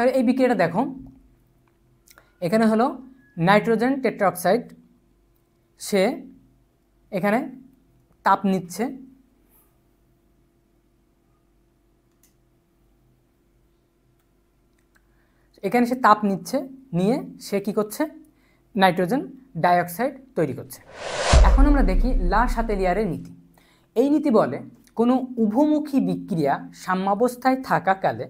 তাহলে এই বিক্রিয়াটা দেখো এখানে হলো নাইট্রোজেন টেট্রাক্সাইড সে এখানে তাপ নিচ্ছে এখানে সে তাপ নিচ্ছে নিয়ে সে কি করছে নাইট্রোজেন ডাইঅক্সাইড তৈরি করছে এখন আমরা দেখি লা সাতেলিয়ারের নীতি এই নীতি বলে কোনো উভমুখী বিক্রিয়া সাম্যাবস্থায় থাকাকালে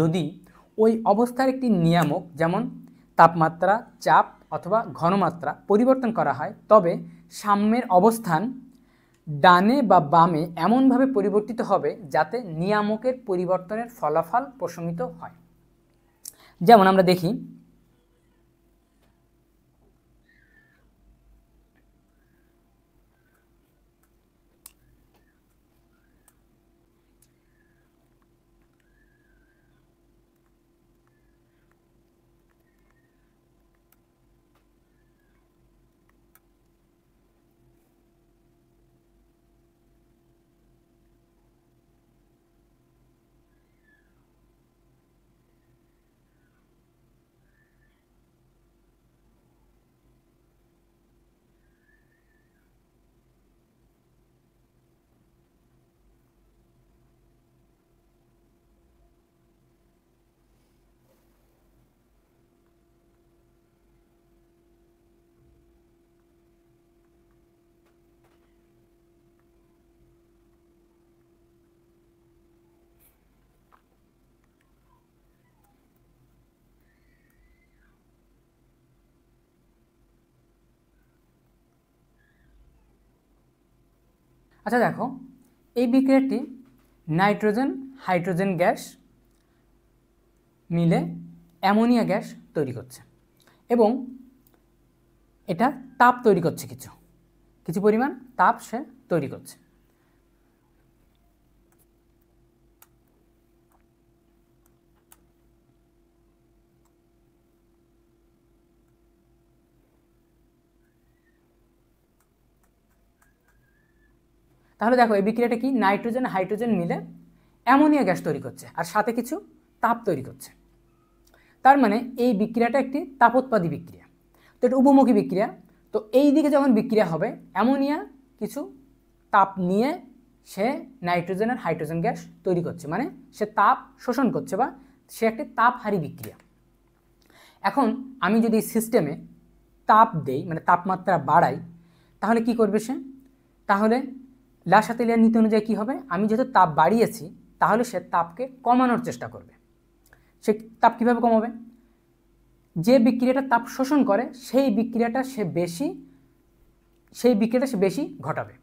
যদি ওই অবস্থার একটি নিয়ামক যেমন তাপমাত্রা চাপ অথবা ঘনমাত্রা পরিবর্তন করা হয় তবে সাম্যের অবস্থান ডানে বা বামে এমনভাবে পরিবর্তিত হবে যাতে নিয়ামকের পরিবর্তনের ফলাফল প্রশমিত হয় যেমন আমরা দেখি আচ্ছা দেখো এই বিক্রিয়াটি নাইট্রোজেন হাইড্রোজেন গ্যাস মিলে অ্যামোনিয়া গ্যাস তৈরি করছে এবং এটা তাপ তৈরি করছে কিছু কিছু পরিমাণ তাপ সে তৈরি করছে তাহলে দেখো এই বিক্রিয়াটা কি নাইট্রোজেন হাইড্রোজেন মিলে অ্যামোনিয়া গ্যাস তৈরি করছে আর সাথে কিছু তাপ তৈরি করছে তার মানে এই বিক্রিয়াটা একটি তাপোৎপাদী বিক্রিয়া তো এটা উপমুখী বিক্রিয়া তো এই দিকে যখন বিক্রিয়া হবে অ্যামোনিয়া কিছু তাপ নিয়ে সে নাইট্রোজেন আর হাইড্রোজেন গ্যাস তৈরি করছে মানে সে তাপ শোষণ করছে বা সে একটি তাপহারী বিক্রিয়া এখন আমি যদি সিস্টেমে তাপ দেই মানে তাপমাত্রা বাড়াই তাহলে কি করবে সে তাহলে লার সাথে লেয়ার নীতি অনুযায়ী কী হবে আমি যেহেতু তাপ বাড়িয়েছি তাহলে সে তাপকে কমানোর চেষ্টা করবে সে তাপ কীভাবে কমাবে যে বিক্রিয়াটা তাপ শোষণ করে সেই বিক্রিয়াটা সে বেশি সেই বিক্রিয়াটা সে বেশি ঘটাবে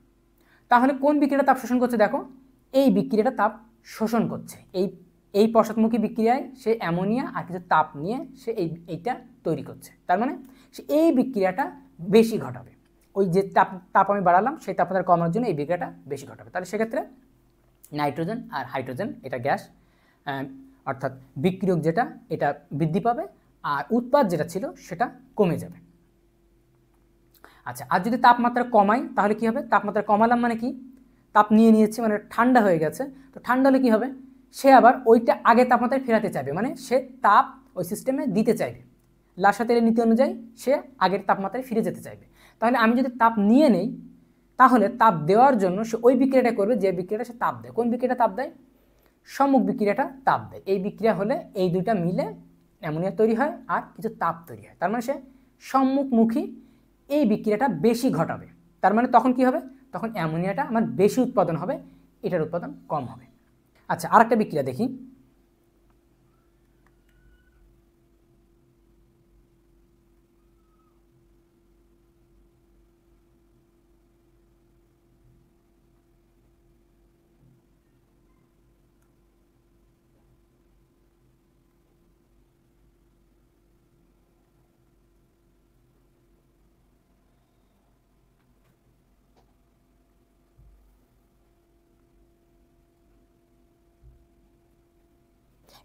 তাহলে কোন বিক্রিয়াটা তাপ শোষণ করছে দেখো এই বিক্রিয়াটা তাপ শোষণ করছে এই এই পশ্চাৎমুখী বিক্রিয়ায় সে অ্যামোনিয়া আর কিছু তাপ নিয়ে সে এই এইটা তৈরি করছে তার মানে সে এই বিক্রিয়াটা বেশি ঘটাবে ওই যে তাপ তাপ আমি বাড়ালাম সেই তাপমাত্রা কমানোর জন্য এই বিক্রিয়াটা বেশি ঘটাবে তাহলে সেক্ষেত্রে নাইট্রোজেন আর হাইড্রোজেন এটা গ্যাস অর্থাৎ বিক্রিয়ক যেটা এটা বৃদ্ধি পাবে আর উৎপাদ যেটা ছিল সেটা কমে যাবে আচ্ছা আর যদি তাপমাত্রা কমাই তাহলে কি হবে তাপমাত্রা কমালাম মানে কি তাপ নিয়ে নিয়েছে মানে ঠান্ডা হয়ে গেছে তো ঠান্ডা হলে কী হবে সে আবার ওইটা আগে তাপমাত্রায় ফেরাতে চাইবে মানে সে তাপ ওই সিস্টেমে দিতে চাইবে লাশা তেলের নীতি অনুযায়ী সে আগের তাপমাত্রায় ফিরে যেতে চাইবে তাহলে আমি যদি তাপ নিয়ে নেই তাহলে তাপ দেওয়ার জন্য সে ওই বিক্রিয়াটা করবে যে বিক্রিয়াটা সে তাপ দেয় কোন বিক্রিয়াটা তাপ দেয় সম্মুখ বিক্রিয়াটা তাপ দেয় এই বিক্রিয়া হলে এই দুইটা মিলে অ্যামোনিয়া তৈরি হয় আর কিছু তাপ তৈরি হয় তার মানে সে সম্মুখমুখী এই বিক্রিয়াটা বেশি ঘটাবে তার মানে তখন কি হবে তখন অ্যামোনিয়াটা আমার বেশি উৎপাদন হবে এটার উৎপাদন কম হবে আচ্ছা আরেকটা বিক্রিয়া দেখি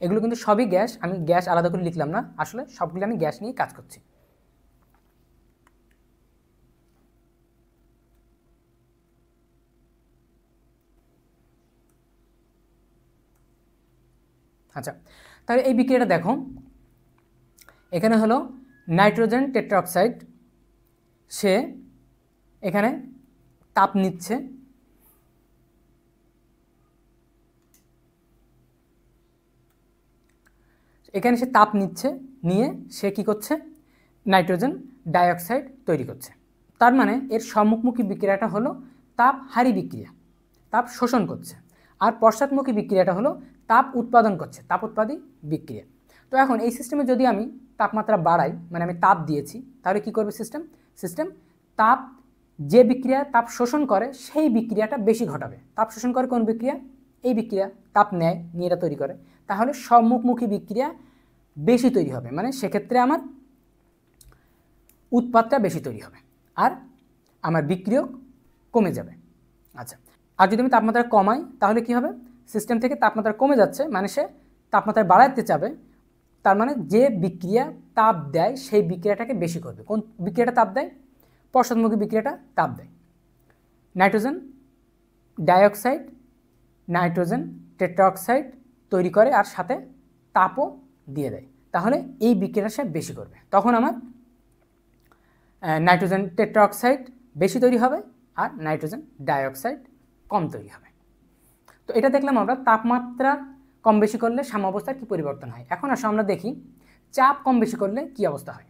এগুলো কিন্তু সবই গ্যাস আমি গ্যাস আলাদা করে লিখলাম না আসলে সবগুলো আমি গ্যাস নিয়ে কাজ করছি আচ্ছা তাহলে এই বিক্রিয়াটা দেখো এখানে হলো নাইট্রোজেন টেট্রাক্সাইড সে এখানে তাপ নিচ্ছে এখানে সে তাপ নিচ্ছে নিয়ে সে কি করছে নাইট্রোজেন ডাইঅক্সাইড তৈরি করছে তার মানে এর সম্মুখমুখী বিক্রিয়াটা হলো তাপ হারি বিক্রিয়া তাপ শোষণ করছে আর পশ্চাৎমুখী বিক্রিয়াটা হলো তাপ উৎপাদন করছে তাপ উৎপাদী বিক্রিয়া তো এখন এই সিস্টেমে যদি আমি তাপমাত্রা বাড়াই মানে আমি তাপ দিয়েছি তাহলে কি করবে সিস্টেম সিস্টেম তাপ যে বিক্রিয়া তাপ শোষণ করে সেই বিক্রিয়াটা বেশি ঘটাবে তাপ শোষণ করে কোন বিক্রিয়া এই বিক্রিয়া তাপ নেয় নিয়ে এটা তৈরি করে তাহলে সম্মুখমুখী বিক্রিয়া বেশি তৈরি হবে মানে সেক্ষেত্রে আমার উৎপাদটা বেশি তৈরি হবে আর আমার বিক্রিও কমে যাবে আচ্ছা আর যদি আমি তাপমাত্রা কমাই তাহলে কি হবে সিস্টেম থেকে তাপমাত্রা কমে যাচ্ছে মানে সে তাপমাত্রা বাড়াতে চাবে তার মানে যে বিক্রিয়া তাপ দেয় সেই বিক্রিয়াটাকে বেশি করবে কোন বিক্রিয়াটা তাপ দেয় পশ্চাদমুখী বিক্রিয়াটা তাপ দেয় নাইট্রোজেন ডাইঅক্সাইড নাইট্রোজেন টেট্রাঅক্সাইড তৈরি করে আর সাথে তাপও দিয়ে দেয় তাহলে এই সাপ বেশি করবে তখন আমার নাইট্রোজেন টেট্রাঅক্সাইড বেশি তৈরি হবে আর নাইট্রোজেন ডাইঅক্সাইড কম তৈরি হবে তো এটা দেখলাম আমরা তাপমাত্রা কম বেশি করলে সাম্যাবস্থার কী পরিবর্তন হয় এখন আসো আমরা দেখি চাপ কম বেশি করলে কী অবস্থা হয়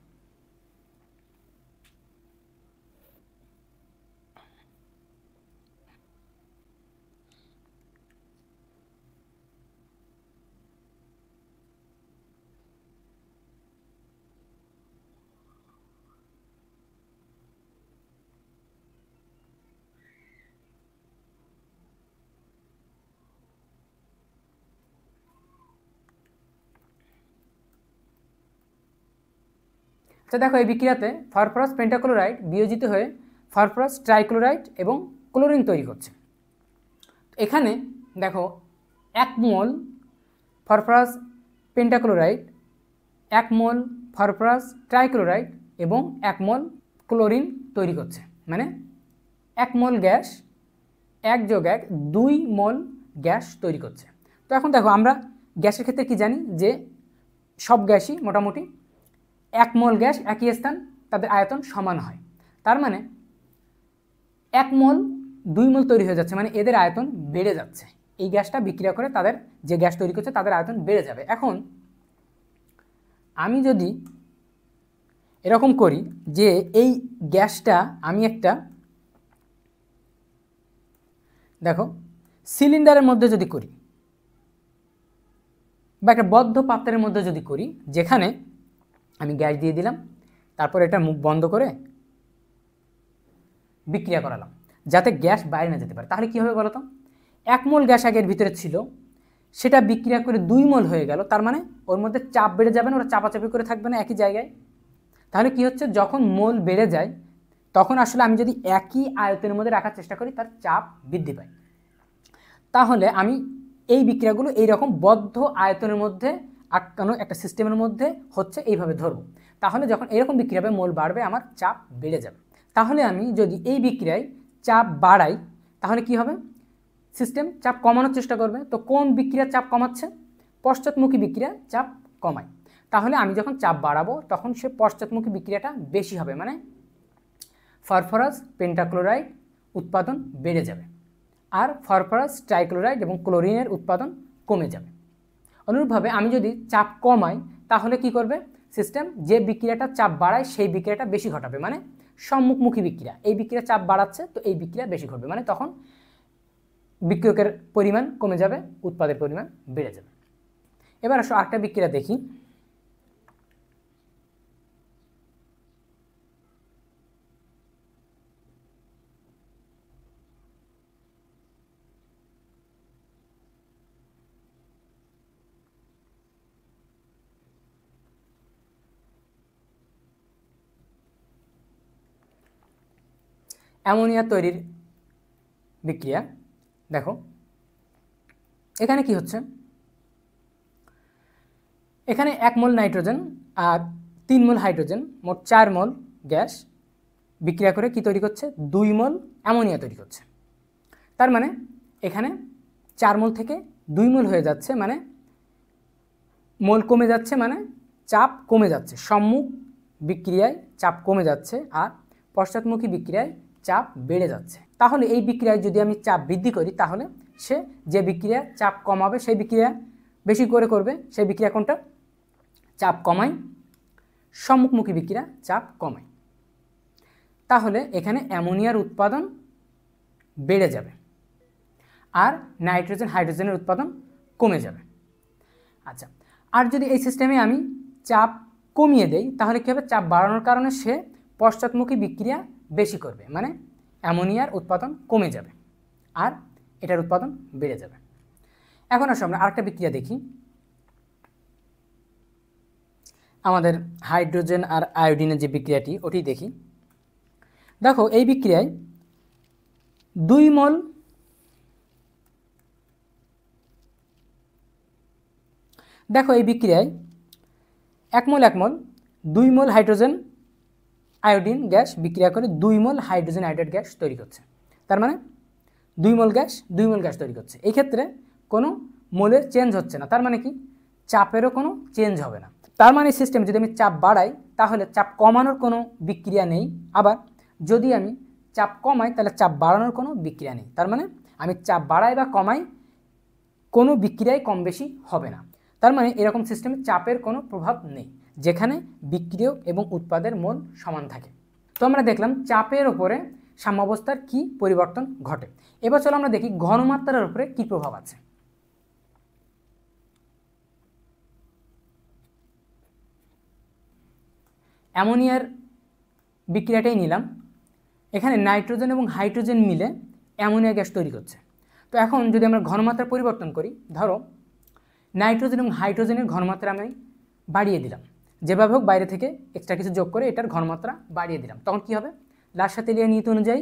তো দেখো এই বিক্রিয়াতে ফরফরাস পেন্টাক্লোরাইড বিয়োজিত হয়ে ফরফরাস ট্রাইক্লোরাইড এবং ক্লোরিন তৈরি করছে এখানে দেখো এক মোল ফরফরাস পেন্টাক্লোরাইড এক মোল ফরফরাস ট্রাইক্লোরাইড এবং এক মোল ক্লোরিন তৈরি করছে মানে এক মোল গ্যাস এক যোগ এক দুই মোল গ্যাস তৈরি করছে তো এখন দেখো আমরা গ্যাসের ক্ষেত্রে কি জানি যে সব গ্যাসই মোটামুটি এক মোল গ্যাস একই স্থান তাদের আয়তন সমান হয় তার মানে এক মোল দুই মোল তৈরি হয়ে যাচ্ছে মানে এদের আয়তন বেড়ে যাচ্ছে এই গ্যাসটা বিক্রিয়া করে তাদের যে গ্যাস তৈরি করছে তাদের আয়তন বেড়ে যাবে এখন আমি যদি এরকম করি যে এই গ্যাসটা আমি একটা দেখো সিলিন্ডারের মধ্যে যদি করি বা একটা বদ্ধ পাত্রের মধ্যে যদি করি যেখানে আমি গ্যাস দিয়ে দিলাম তারপর এটা মুখ বন্ধ করে বিক্রিয়া করালাম যাতে গ্যাস বাইরে না যেতে পারে তাহলে কী হবে বলো তো এক মোল গ্যাস আগের ভিতরে ছিল সেটা বিক্রিয়া করে দুই মোল হয়ে গেল তার মানে ওর মধ্যে চাপ বেড়ে যাবে না ওরা চাপাচাপি করে থাকবে না একই জায়গায় তাহলে কি হচ্ছে যখন মোল বেড়ে যায় তখন আসলে আমি যদি একই আয়তনের মধ্যে রাখার চেষ্টা করি তার চাপ বৃদ্ধি পায় তাহলে আমি এই বিক্রিয়াগুলো এইরকম বদ্ধ আয়তনের মধ্যে আটকানো একটা সিস্টেমের মধ্যে হচ্ছে এইভাবে ধরবো তাহলে যখন এরকম বিক্রি হবে মোল বাড়বে আমার চাপ বেড়ে যাবে তাহলে আমি যদি এই বিক্রিয়ায় চাপ বাড়াই তাহলে কি হবে সিস্টেম চাপ কমানোর চেষ্টা করবে তো কোন বিক্রিয়া চাপ কমাচ্ছে পশ্চাৎমুখী বিক্রিয়া চাপ কমায় তাহলে আমি যখন চাপ বাড়াবো তখন সে পশ্চাৎমুখী বিক্রিয়াটা বেশি হবে মানে ফরফরাস পেন্টাক্লোরাইড উৎপাদন বেড়ে যাবে আর ফরফরাস ট্রাইক্লোরাইড এবং ক্লোরিনের উৎপাদন কমে যাবে অনুরূপভাবে আমি যদি চাপ কমাই তাহলে কি করবে সিস্টেম যে বিক্রিয়াটা চাপ বাড়ায় সেই বিক্রিয়াটা বেশি ঘটাবে মানে সম্মুখমুখী বিক্রিয়া এই বিক্রিয়া চাপ বাড়াচ্ছে তো এই বিক্রিয়া বেশি ঘটবে মানে তখন বিক্রিয়কের পরিমাণ কমে যাবে উৎপাদের পরিমাণ বেড়ে যাবে এবার আসো আরেকটা বিক্রিয়া দেখি অ্যামোনিয়া তৈরির বিক্রিয়া দেখো এখানে কি হচ্ছে এখানে এক মোল নাইট্রোজেন আর তিন মোল হাইড্রোজেন মোট চার মোল গ্যাস বিক্রিয়া করে কি তৈরি করছে দুই মোল অ্যামোনিয়া তৈরি করছে তার মানে এখানে চার মোল থেকে দুই মোল হয়ে যাচ্ছে মানে মোল কমে যাচ্ছে মানে চাপ কমে যাচ্ছে সম্মুখ বিক্রিয়ায় চাপ কমে যাচ্ছে আর পশ্চাৎমুখী বিক্রিয়ায় চাপ বেড়ে যাচ্ছে তাহলে এই বিক্রিয়ায় যদি আমি চাপ বৃদ্ধি করি তাহলে সে যে বিক্রিয়া চাপ কমাবে সেই বিক্রিয়া বেশি করে করবে সেই বিক্রিয়া কোনটা চাপ কমায় সম্মুখমুখী বিক্রিয়া চাপ কমায় তাহলে এখানে অ্যামোনিয়ার উৎপাদন বেড়ে যাবে আর নাইট্রোজেন হাইড্রোজেনের উৎপাদন কমে যাবে আচ্ছা আর যদি এই সিস্টেমে আমি চাপ কমিয়ে দেই তাহলে কী হবে চাপ বাড়ানোর কারণে সে পশ্চাৎমুখী বিক্রিয়া বেশি করবে মানে অ্যামোনিয়ার উৎপাদন কমে যাবে আর এটার উৎপাদন বেড়ে যাবে এখন আসো আমরা আরেকটা বিক্রিয়া দেখি আমাদের হাইড্রোজেন আর আয়োডিনের যে বিক্রিয়াটি ওটি দেখি দেখো এই বিক্রিয়ায় দুই মল দেখো এই বিক্রিয়ায় এক মল এক মল দুই মল হাইড্রোজেন আয়োডিন গ্যাস বিক্রিয়া করে দুই মোল হাইড্রোজেন আয়োডাইড গ্যাস তৈরি করছে তার মানে দুই মোল গ্যাস দুই মোল গ্যাস তৈরি করছে এই ক্ষেত্রে কোনো মোলের চেঞ্জ হচ্ছে না তার মানে কি চাপেরও কোনো চেঞ্জ হবে না তার মানে সিস্টেমে যদি আমি চাপ বাড়াই তাহলে চাপ কমানোর কোনো বিক্রিয়া নেই আবার যদি আমি চাপ কমাই তাহলে চাপ বাড়ানোর কোনো বিক্রিয়া নেই তার মানে আমি চাপ বাড়াই বা কমাই কোনো বিক্রিয়াই কম বেশি হবে না তার মানে এরকম সিস্টেমে চাপের কোনো প্রভাব নেই যেখানে বিক্রিয়ক এবং উৎপাদের মন সমান থাকে তো আমরা দেখলাম চাপের ওপরে সাম্যাবস্থার কি পরিবর্তন ঘটে এবার চলো আমরা দেখি ঘনমাত্রার উপরে কি প্রভাব আছে অ্যামোনিয়ার বিক্রিয়াটাই নিলাম এখানে নাইট্রোজেন এবং হাইড্রোজেন মিলে অ্যামোনিয়া গ্যাস তৈরি করছে তো এখন যদি আমরা ঘনমাত্রা পরিবর্তন করি ধরো নাইট্রোজেন এবং হাইড্রোজেনের ঘনমাত্রা আমি বাড়িয়ে দিলাম যেভাবে হোক বাইরে থেকে এক্সট্রা কিছু যোগ করে এটার ঘনমাত্রা বাড়িয়ে দিলাম তখন কী হবে লাশা তেলিয়া নীতি অনুযায়ী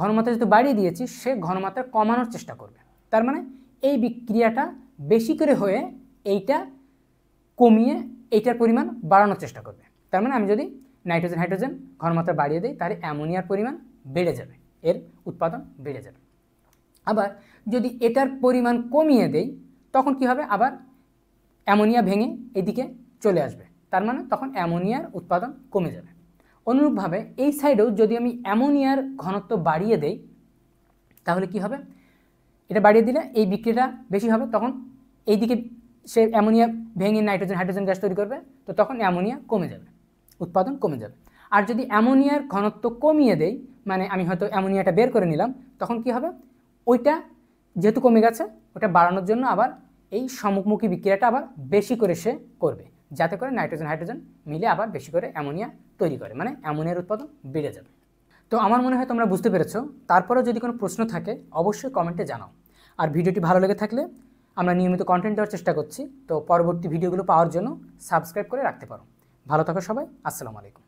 ঘনমাত্রা যেহেতু বাড়িয়ে দিয়েছি সে ঘনমাত্রা কমানোর চেষ্টা করবে তার মানে এই বিক্রিয়াটা বেশি করে হয়ে এইটা কমিয়ে এইটার পরিমাণ বাড়ানোর চেষ্টা করবে তার মানে আমি যদি নাইট্রোজেন হাইড্রোজেন ঘনমাত্রা বাড়িয়ে দিই তাহলে অ্যামোনিয়ার পরিমাণ বেড়ে যাবে এর উৎপাদন বেড়ে যাবে আবার যদি এটার পরিমাণ কমিয়ে দেই তখন কি হবে আবার অ্যামোনিয়া ভেঙে এদিকে চলে আসবে তার মানে তখন অ্যামোনিয়ার উৎপাদন কমে যাবে অনুরূপভাবে এই সাইডেও যদি আমি অ্যামোনিয়ার ঘনত্ব বাড়িয়ে দেই তাহলে কি হবে এটা বাড়িয়ে দিলে এই বিক্রিটা বেশি হবে তখন এই দিকে সে অ্যামোনিয়া ভেঙে নাইট্রোজেন হাইড্রোজেন গ্যাস তৈরি করবে তো তখন অ্যামোনিয়া কমে যাবে উৎপাদন কমে যাবে আর যদি অ্যামোনিয়ার ঘনত্ব কমিয়ে দেই মানে আমি হয়তো অ্যামোনিয়াটা বের করে নিলাম তখন কি হবে ওইটা যেহেতু কমে গেছে ওটা বাড়ানোর জন্য আবার এই সম্মুখমুখী বিক্রিয়াটা আবার বেশি করে সে করবে যাতে করে নাইট্রোজেন হাইড্রোজেন মিলে আবার বেশি করে অ্যামোনিয়া তৈরি করে মানে অ্যামোনিয়ার উৎপাদন বেড়ে যাবে তো আমার মনে হয় তোমরা বুঝতে পেরেছো তারপরেও যদি কোনো প্রশ্ন থাকে অবশ্যই কমেন্টে জানাও আর ভিডিওটি ভালো লেগে থাকলে আমরা নিয়মিত কন্টেন্ট দেওয়ার চেষ্টা করছি তো পরবর্তী ভিডিওগুলো পাওয়ার জন্য সাবস্ক্রাইব করে রাখতে পারো ভালো থাকো সবাই আসসালামু আলাইকুম